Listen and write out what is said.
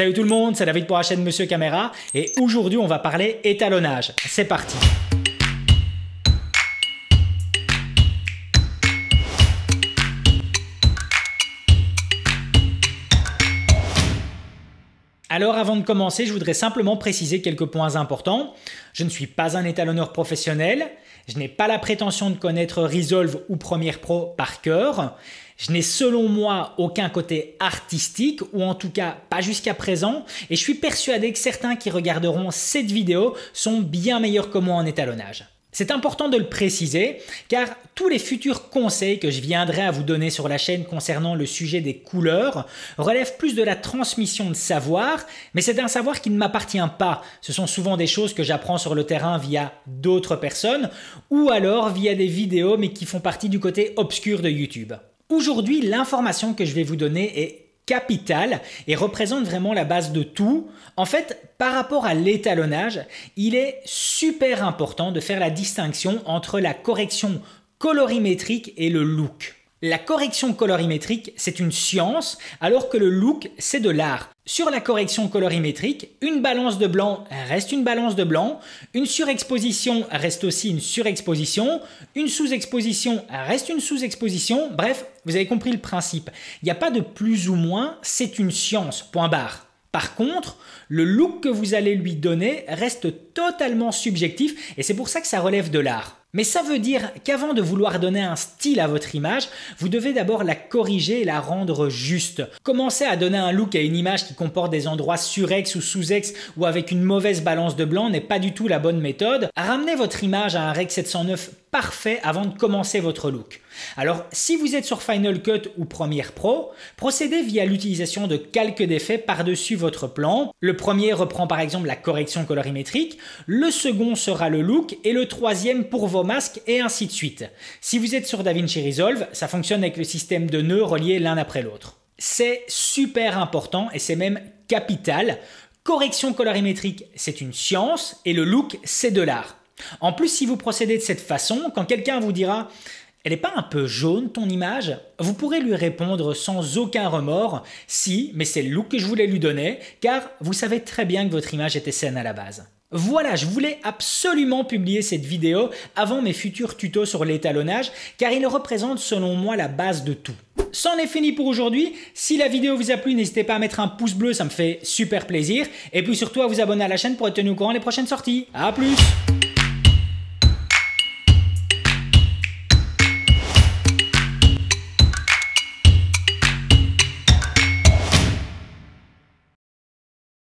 Salut tout le monde, c'est David pour la chaîne Monsieur Caméra et aujourd'hui on va parler étalonnage. C'est parti Alors avant de commencer, je voudrais simplement préciser quelques points importants. Je ne suis pas un étalonneur professionnel, je n'ai pas la prétention de connaître Resolve ou Premiere Pro par cœur. Je n'ai selon moi aucun côté artistique, ou en tout cas pas jusqu'à présent, et je suis persuadé que certains qui regarderont cette vidéo sont bien meilleurs que moi en étalonnage. C'est important de le préciser car tous les futurs conseils que je viendrai à vous donner sur la chaîne concernant le sujet des couleurs relèvent plus de la transmission de savoir, mais c'est un savoir qui ne m'appartient pas. Ce sont souvent des choses que j'apprends sur le terrain via d'autres personnes ou alors via des vidéos mais qui font partie du côté obscur de YouTube. Aujourd'hui, l'information que je vais vous donner est et représente vraiment la base de tout. En fait, par rapport à l'étalonnage, il est super important de faire la distinction entre la correction colorimétrique et le look. La correction colorimétrique, c'est une science, alors que le look, c'est de l'art. Sur la correction colorimétrique, une balance de blanc reste une balance de blanc, une surexposition reste aussi une surexposition, une sous-exposition reste une sous-exposition, bref, vous avez compris le principe. Il n'y a pas de plus ou moins, c'est une science, point barre. Par contre, le look que vous allez lui donner reste totalement subjectif et c'est pour ça que ça relève de l'art. Mais ça veut dire qu'avant de vouloir donner un style à votre image, vous devez d'abord la corriger et la rendre juste. Commencer à donner un look à une image qui comporte des endroits sur surex ou sous-ex ou avec une mauvaise balance de blanc n'est pas du tout la bonne méthode. Ramener votre image à un rec 709 parfait avant de commencer votre look. Alors si vous êtes sur Final Cut ou Premiere Pro, procédez via l'utilisation de quelques défaits par-dessus votre plan. Le premier reprend par exemple la correction colorimétrique, le second sera le look et le troisième pour vos masques et ainsi de suite. Si vous êtes sur DaVinci Resolve, ça fonctionne avec le système de nœuds reliés l'un après l'autre. C'est super important et c'est même capital. Correction colorimétrique, c'est une science et le look, c'est de l'art. En plus, si vous procédez de cette façon, quand quelqu'un vous dira elle n'est pas un peu jaune ton image Vous pourrez lui répondre sans aucun remords Si, mais c'est le look que je voulais lui donner, car vous savez très bien que votre image était saine à la base. Voilà, je voulais absolument publier cette vidéo avant mes futurs tutos sur l'étalonnage, car il représente selon moi la base de tout. C'en est fini pour aujourd'hui. Si la vidéo vous a plu, n'hésitez pas à mettre un pouce bleu, ça me fait super plaisir. Et puis surtout à vous abonner à la chaîne pour être tenu au courant des prochaines sorties. A plus